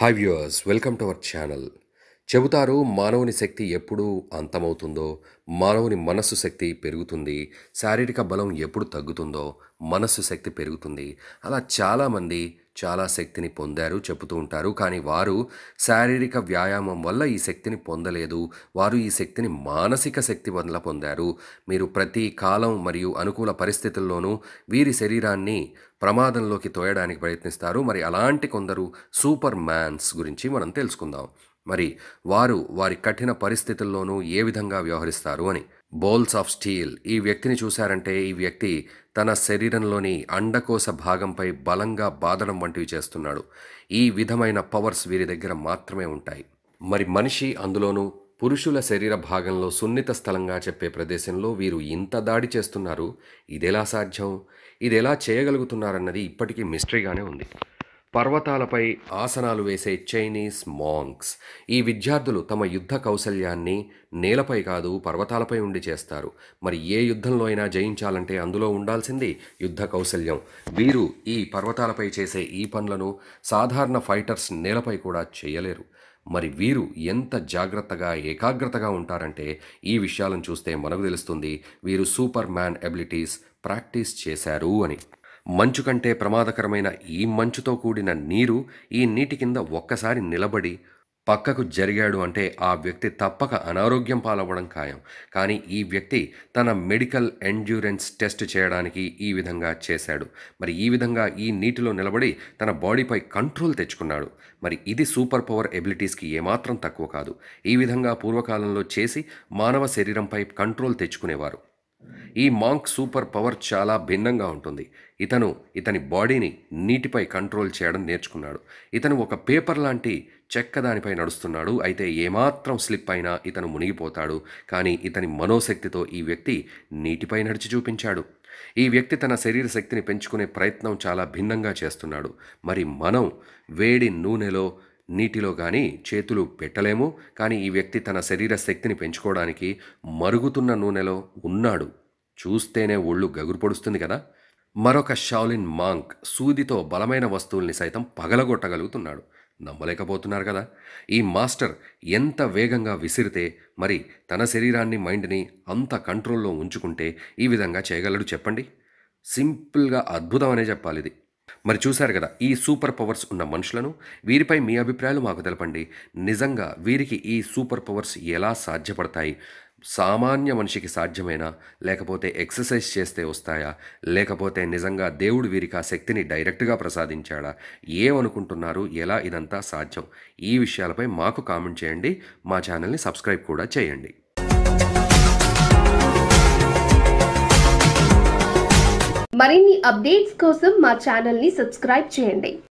hi viewers welcome to our channel చెబుతారు మానవుని శక్తి ఎప్పుడు అంతమవుతుందో మానవుని మనస్సు శక్తి పెరుగుతుంది శారీరక బలం ఎప్పుడు తగ్గుతుందో మనస్సు శక్తి పెరుగుతుంది అలా చాలామంది చాలా శక్తిని పొందారు చెబుతూ ఉంటారు కానీ వారు శారీరక వ్యాయామం వల్ల ఈ శక్తిని పొందలేదు వారు ఈ శక్తిని మానసిక శక్తి వల్ల పొందారు మీరు ప్రతి కాలం మరియు అనుకూల పరిస్థితుల్లోనూ వీరి శరీరాన్ని ప్రమాదంలోకి తోయడానికి ప్రయత్నిస్తారు మరి అలాంటి కొందరు సూపర్ మ్యాన్స్ గురించి మనం తెలుసుకుందాం మరి వారు వారి కఠిన పరిస్థితుల్లోనూ ఏ విధంగా వ్యవహరిస్తారు అని బోల్స్ ఆఫ్ స్టీల్ ఈ వ్యక్తిని చూశారంటే ఈ వ్యక్తి తన శరీరంలోని అండకోశ భాగంపై బలంగా బాదడం వంటివి చేస్తున్నాడు ఈ విధమైన పవర్స్ వీరి దగ్గర మాత్రమే ఉంటాయి మరి మనిషి అందులోనూ పురుషుల శరీర భాగంలో సున్నిత స్థలంగా చెప్పే ప్రదేశంలో వీరు ఇంత దాడి చేస్తున్నారు ఇదెలా సాధ్యం ఇదెలా చేయగలుగుతున్నారన్నది ఇప్పటికీ మిస్టరీగానే ఉంది పర్వతాలపై ఆసనాలు వేసే చైనీస్ మాంక్స్ ఈ విద్యార్థులు తమ యుద్ధ కౌశల్యాన్ని నేలపై కాదు పర్వతాలపై ఉండి చేస్తారు మరి ఏ యుద్ధంలో అయినా జయించాలంటే అందులో ఉండాల్సింది యుద్ధ కౌశల్యం వీరు ఈ పర్వతాలపై చేసే ఈ పనులను సాధారణ ఫైటర్స్ నేలపై కూడా చేయలేరు మరి వీరు ఎంత జాగ్రత్తగా ఏకాగ్రతగా ఉంటారంటే ఈ విషయాలను చూస్తే మనకు తెలుస్తుంది వీరు సూపర్ మ్యాన్ ఎబిలిటీస్ ప్రాక్టీస్ చేశారు అని మంచు కంటే ప్రమాదకరమైన ఈ మంచుతో కూడిన నీరు ఈ నీటి కింద ఒక్కసారి నిలబడి పక్కకు జరిగాడు అంటే ఆ వ్యక్తి తప్పక అనారోగ్యం పాలవ్వడం ఖాయం కానీ ఈ వ్యక్తి తన మెడికల్ ఎండ్యూరెన్స్ టెస్ట్ చేయడానికి ఈ విధంగా చేశాడు మరి ఈ విధంగా ఈ నీటిలో నిలబడి తన బాడీపై కంట్రోల్ తెచ్చుకున్నాడు మరి ఇది సూపర్ పవర్ ఎబిలిటీస్కి ఏమాత్రం తక్కువ కాదు ఈ విధంగా పూర్వకాలంలో చేసి మానవ శరీరంపై కంట్రోల్ తెచ్చుకునేవారు ఈ మాంక్ సూపర్ పవర్ చాలా భిన్నంగా ఉంటుంది ఇతను ఇతని బాడీని నీటిపై కంట్రోల్ చేయడం నేర్చుకున్నాడు ఇతను ఒక పేపర్ లాంటి చెక్క దానిపై నడుస్తున్నాడు అయితే ఏమాత్రం స్లిప్ అయినా ఇతను మునిగిపోతాడు కానీ ఇతని మనోశక్తితో ఈ వ్యక్తి నీటిపై నడిచి చూపించాడు ఈ వ్యక్తి తన శరీర శక్తిని పెంచుకునే ప్రయత్నం చాలా భిన్నంగా చేస్తున్నాడు మరి మనం వేడి నూనెలో నీటిలో కానీ చేతులు పెట్టలేము కానీ ఈ వ్యక్తి తన శరీర శక్తిని పెంచుకోవడానికి మరుగుతున్న నూనెలో ఉన్నాడు చూస్తేనే ఒళ్ళు గగురు పొడుస్తుంది కదా మరొక షాలిన్ మాంక్ సూదితో బలమైన వస్తువుల్ని సైతం పగలగొట్టగలుగుతున్నాడు నమ్మలేకపోతున్నారు కదా ఈ మాస్టర్ ఎంత వేగంగా విసిరితే మరి తన శరీరాన్ని మైండ్ని అంత కంట్రోల్లో ఉంచుకుంటే ఈ విధంగా చేయగలడు చెప్పండి సింపుల్గా అద్భుతం అనే చెప్పాలి ఇది మరి చూశారు కదా ఈ సూపర్ పవర్స్ ఉన్న మనుషులను వీరిపై మీ అభిప్రాయాలు మాకు తెలపండి నిజంగా వీరికి ఈ సూపర్ పవర్స్ ఎలా సాధ్యపడతాయి సామాన్య మనిషికి సాధ్యమేనా లేకపోతే ఎక్సర్సైజ్ చేస్తే వస్తాయా లేకపోతే నిజంగా దేవుడు వీరికి ఆ శక్తిని డైరెక్ట్గా ప్రసాదించాడా ఏమనుకుంటున్నారు ఎలా ఇదంతా సాధ్యం ఈ విషయాలపై మాకు కామెంట్ చేయండి మా ఛానల్ని సబ్స్క్రైబ్ కూడా చేయండి మరిన్ని అప్డేట్స్ కోసం మా ఛానల్ని సబ్స్క్రైబ్ చేయండి